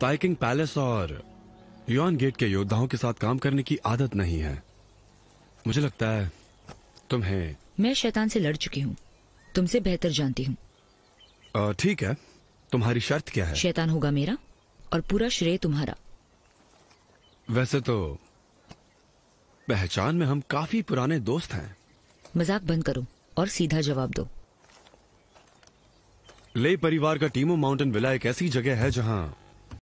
ताइकिंग palace और Yuan gate के योद्धाओं के साथ काम करने की आदत नहीं है मुझे लगता है तुम्हें मैं शैतान से लड़ चुकी हूँ तुमसे बेहतर जानती हूँ ठीक है तुम्हारी शर्त क्या है शैतान होगा मेरा और पूरा श्रेय तुम्हारा वैसे तो पहचान में हम काफी पुराने दोस्त हैं मजाक बंद करो और सीधा जवाब दो ले परिवार का टीमो माउंटेन विला एक ऐसी जगह है जहाँ